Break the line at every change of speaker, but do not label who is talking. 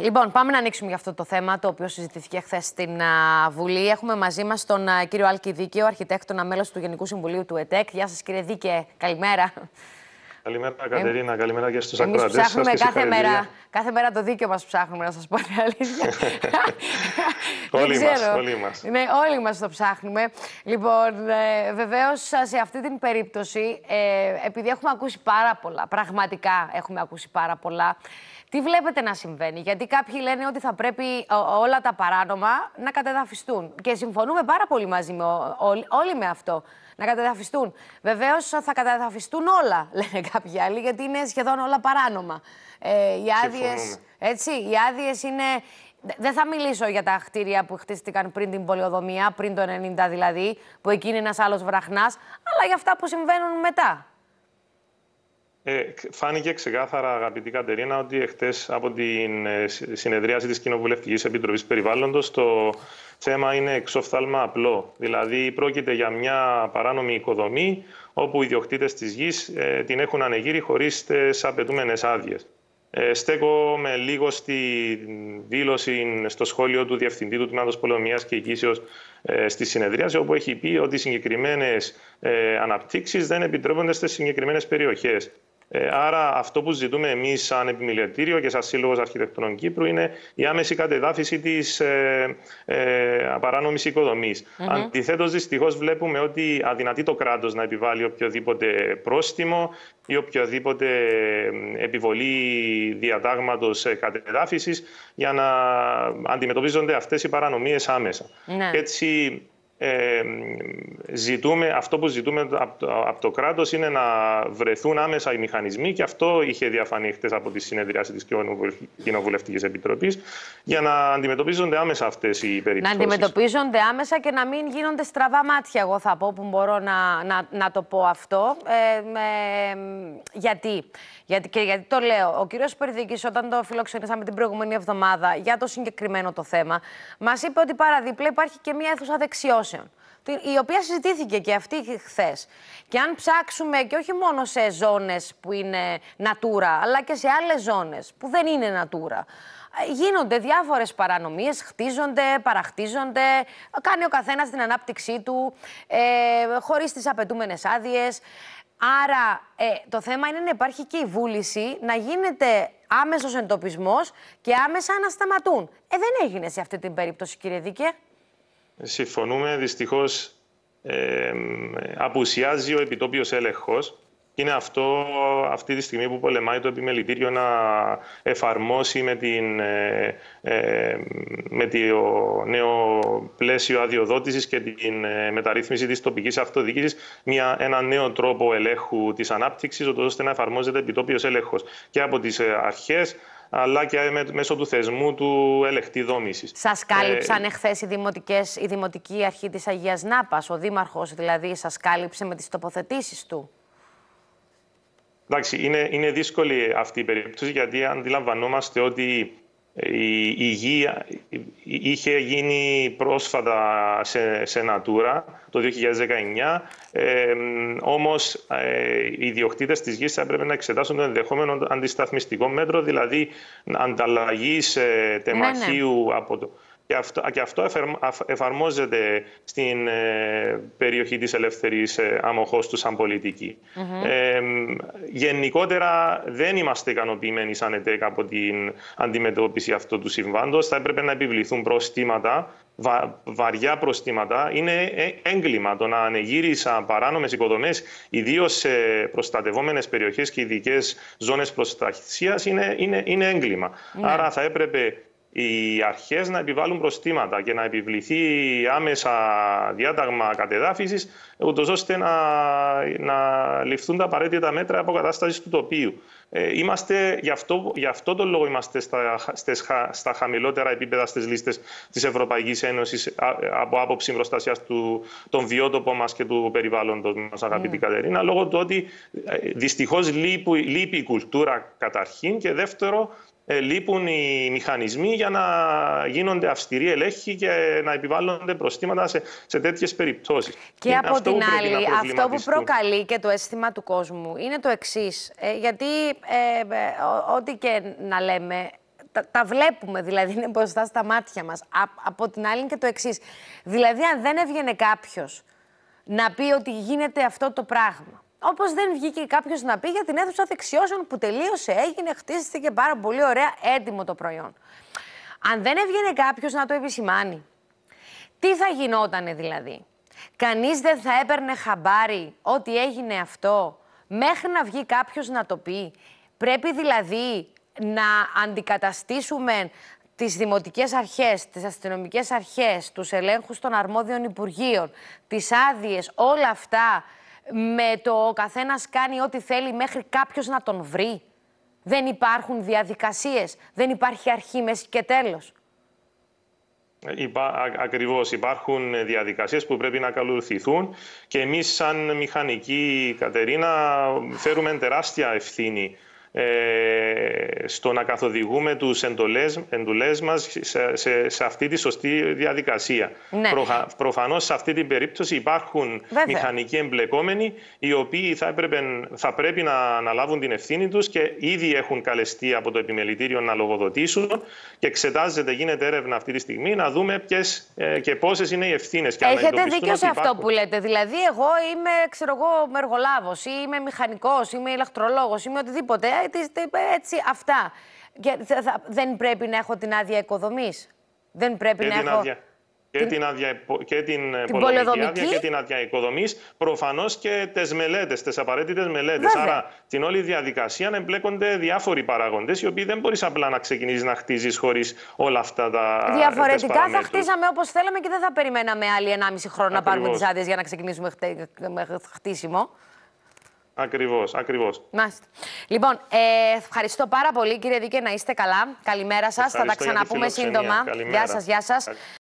Λοιπόν, πάμε να ανοίξουμε για αυτό το θέμα το οποίο συζητήθηκε χθες στην Βουλή. Έχουμε μαζί μας τον κύριο Άλκη Δίκαιο, αρχιτέκτονα μέλος του Γενικού Συμβουλίου του ΕΤΕΚ. Γεια σας, κύριε Δίκαιο. Καλημέρα.
Καλημέρα, Κατερίνα. καλημέρα και στους ακροατέ. ψάχνουμε σας κάθε μέρα,
κάθε μέρα το δίκαιο μας ψάχνουμε, να σας πω την αλήθεια.
όλοι μας. Όλοι μας. Ναι,
όλοι μας το ψάχνουμε. Λοιπόν, ε, βεβαίως σε αυτή την περίπτωση, ε, επειδή έχουμε ακούσει πάρα πολλά, πραγματικά έχουμε ακούσει πάρα πολλά. Τι βλέπετε να συμβαίνει, Γιατί κάποιοι λένε ότι θα πρέπει όλα τα παράνομα να κατεδαφιστούν. Και συμφωνούμε πάρα πολύ μαζί με όλοι, με αυτό. Να κατεδαφιστούν. Βεβαίως θα κατεδαφιστούν όλα, λένε κάποιοι άλλοι, γιατί είναι σχεδόν όλα παράνομα. Ε, οι άδειες. Έτσι, οι άδειες είναι δεν θα μιλήσω για τα χτίρια που χτίστηκαν πριν την πολιοδομία, πριν το 90 δηλαδή, που εκεί είναι ένας άλλος βραχνάς, αλλά για αυτά που συμβαίνουν μετά.
Ε, φάνηκε ξεκάθαρα, αγαπητή Κατερίνα, ότι εχθές από την ε, συνεδρίαση της κοινόβουλευτική Επιτροπής Περιβάλλοντος το θέμα είναι εξοφθάλμα απλό. Δηλαδή πρόκειται για μια παράνομη οικοδομή όπου οι διοκτήτες της γης ε, την έχουν ανεγείρει χωρίς τι ε, απαιτούμενες άδειες. Ε, στέκομαι λίγο στη δήλωση στο σχόλιο του Διευθυντή του Τμήματος Πολεμίας και εγγύσεως ε, στη συνεδρίαση, όπου έχει πει ότι οι συγκεκριμένες ε, αναπτύξεις δεν επιτρέπονται στις συγκεκριμένες περιοχές. Ε, άρα αυτό που ζητούμε εμείς σαν επιμελητήριο και σαν σύλλογος Αρχιτεκτονών Κύπρου είναι η άμεση κατεδάφιση της ε, ε, απαράνομης οικοδομής. βλέπουμε ότι αδυνατεί το κράτος να επιβάλλει οποιοδήποτε πρόστιμο ή οποιοδήποτε ε, επιβολή διατάγματος ε, κατεδάφισης για να αντιμετωπίζονται αυτές οι παρανομίες αμεσα ναι. Έτσι ε, ζητούμε, αυτό που ζητούμε από το κράτος είναι να βρεθούν άμεσα οι μηχανισμοί και αυτό είχε διαφανεί χτες από τη συνεδριάση της Κοινοβουλευτικής Επιτροπής για να αντιμετωπίζονται άμεσα αυτές οι περιπτώσεις. Να
αντιμετωπίζονται άμεσα και να μην γίνονται στραβά μάτια εγώ θα πω που μπορώ να, να, να το πω αυτό. Ε, γιατί, γιατί, και γιατί το λέω, ο κύριος Περδική, όταν το φιλοξενήσαμε την προηγούμενη εβδομάδα για το συγκεκριμένο το θέμα μας είπε ότι παραδίπλα υπάρχει και μια αίθουσα δεξιώσεων η οποία συζητήθηκε και αυτή χθες. Και αν ψάξουμε και όχι μόνο σε ζώνες που είναι Natura, αλλά και σε άλλες ζώνες που δεν είναι Natura, γίνονται διάφορες παρανομίες, χτίζονται, παραχτίζονται, κάνει ο καθένας την ανάπτυξή του, ε, χωρίς τις απαιτούμενες άδειες. Άρα ε, το θέμα είναι να υπάρχει και η βούληση να γίνεται άμεσος εντοπισμός και άμεσα να σταματούν. Ε, δεν έγινε σε αυτή την περίπτωση κύριε
συμφωνούμε, Δυστυχώς ε, απουσιάζει ο επιτόπιος έλεγχος. Είναι αυτό αυτή τη στιγμή που πολεμάει το επιμελητήριο να εφαρμόσει με, την, ε, ε, με το νέο πλαίσιο αδειοδότησης και την ε, μεταρρύθμιση της τοπικής αυτοδιοίκησης μια, ένα νέο τρόπο ελέγχου της ανάπτυξης ώστε να εφαρμόζεται επιτόπιος έλεγχος και από τις αρχές αλλά και μέσω του θεσμού του ελεκτή δόμησης. Σας κάλυψαν ε,
εχθές οι δημοτικές, η Δημοτική Αρχή της Αγίας Νάπας, ο Δήμαρχος δηλαδή, σας κάλυψε με τις τοποθετήσεις του.
Εντάξει, είναι, είναι δύσκολη αυτή η περίπτωση γιατί αντιλαμβανόμαστε ότι η, γη είχε γίνει πρόσφατα σε, σε Natura το 2019, ε, όμως οι διοκτήτες της γης θα πρέπει να εξετάσουν το ενδεχόμενο αντισταθμιστικό μέτρο, δηλαδή ανταλλαγής ναι, ναι. τεμαχίου από το και αυτό, εφαρμόζεται στην ε, περιοχή της ελεύθερης ε, αμοχώς του σαν πολιτικη ε, γενικότερα δεν είμαστε ικανοποιημένοι σαν ΕΤΕΚ από την αντιμετώπιση αυτού του συμβάντος. Θα έπρεπε να επιβληθούν προστήματα, βαριά προστήματα. Είναι ε, έγκλημα το να ανεγύρισα παράνομες οικοδομές, ιδίως σε προστατευόμενες περιοχές και ειδικές ζώνες προστασίας, είναι, είναι, είναι ναι. Άρα θα έπρεπε οι αρχές να επιβάλλουν προστήματα και να επιβληθεί άμεσα διάταγμα κατεδάφισης, ούτως ώστε να, να ληφθούν τα απαραίτητα μέτρα αποκατάστασης του τοπίου. Ε, είμαστε, γι, αυτό, γι' αυτό τον λόγο είμαστε στα, χαμηλότερα επίπεδα στις λίστες της Ευρωπαϊκής Ένωσης από άποψη προστασίας των βιότοπων μας και του περιβάλλοντος μας, αγαπητή mm. Κατερίνα, λόγω του ότι ε, δυστυχώς λείπει, λείπει η κουλτούρα καταρχήν και δεύτερο ε, λείπουν οι μηχανισμοί για να γίνονται αυστηροί ελέγχοι και να επιβάλλονται προστήματα σε, σε τέτοιες περιπτώσεις. Και από την άλλη, αυτό που προκαλεί
και το αίσθημα του κόσμου είναι το εξής. Ε, γιατί ε, ε ό,τι και να λέμε, τα, βλέπουμε, δηλαδή είναι μπροστά στα μάτια μας. από την άλλη και το εξής. Δηλαδή αν δεν έβγαινε κάποιος να πει ότι γίνεται αυτό το πράγμα, Όπως δεν βγήκε κάποιος να πει για την αίθουσα δεξιώσεων που τελείωσε, έγινε, χτίστηκε πάρα πολύ ωραία, έτοιμο το προϊόν. Αν δεν έβγαινε κάποιος να το επισημάνει, τι θα γινόταν δηλαδή. Κανείς δεν θα έπαιρνε χαμπάρι ότι έγινε αυτό μέχρι να βγει κάποιος να το πει. Πρέπει δηλαδή να αντικαταστήσουμε τις δημοτικές αρχές, τις αστυνομικές αρχές, τους ελέγχους των αρμόδιων υπουργείων, τις άδειες, όλα αυτά με το καθένας κάνει ό,τι θέλει μέχρι κάποιος να τον βρει. Δεν υπάρχουν διαδικασίες, δεν υπάρχει αρχή, μέση και τέλος.
Ε, υπά, ακριβώς. Υπάρχουν διαδικασίες που πρέπει να ακολουθηθούν και εμείς σαν μηχανική Κατερίνα φέρουμε τεράστια ευθύνη ε, στο να καθοδηγούμε τους εντολές, εντολές μας σε, σε, σε αυτή τη σωστή διαδικασία. Ναι. προφανώς σε αυτή την περίπτωση υπάρχουν Βέβαια. μηχανικοί εμπλεκόμενοι οι οποίοι θα, έπρεπε, θα πρέπει να αναλάβουν την ευθύνη τους και ήδη έχουν καλεστεί από το επιμελητήριο να λογοδοτήσουν και εξετάζεται, γίνεται έρευνα αυτή τη στιγμή να δούμε ποιες ε, και πόσες είναι οι ευθύνες. Και Έχετε δίκιο σε αυτό που
λέτε. Δηλαδή εγώ είμαι, ξέρω εγώ, μηχανικό ή είμαι μηχανικός, είμαι ηλεκτρολόγος, είμαι οτιδήποτε έτσι, αυτά. Και θα, δεν πρέπει να έχω την άδεια οικοδομής. Δεν πρέπει και να την έχω. Άδεια.
Και την, την, άδεια, και την, ε, την άδεια και την άδεια οικοδομής, προφανώς και τις μελέτες, τις απαραίτητες μελέτες. Άρα, την όλη διαδικασία να εμπλέκονται διάφοροι παράγοντες, οι οποίοι δεν μπορείς απλά να ξεκινήσεις να χτίζεις χωρίς όλα αυτά τα. Διαφορετικά θα χτίζαμε
όπως θέλαμε και δεν θα περιμέναμε άλλοι 1,5 χρόνο να πάρουμε τις άδειες για να ξεκινήσουμε χτίσιμο.
Ακριβώς, ακριβώς.
Μάλιστα. Λοιπόν, ε, ευχαριστώ πάρα πολύ, κύριε Δίκε, να είστε καλά. Καλημέρα σας. Θα τα ξαναπούμε σύντομα. Γεια σας, γεια σας.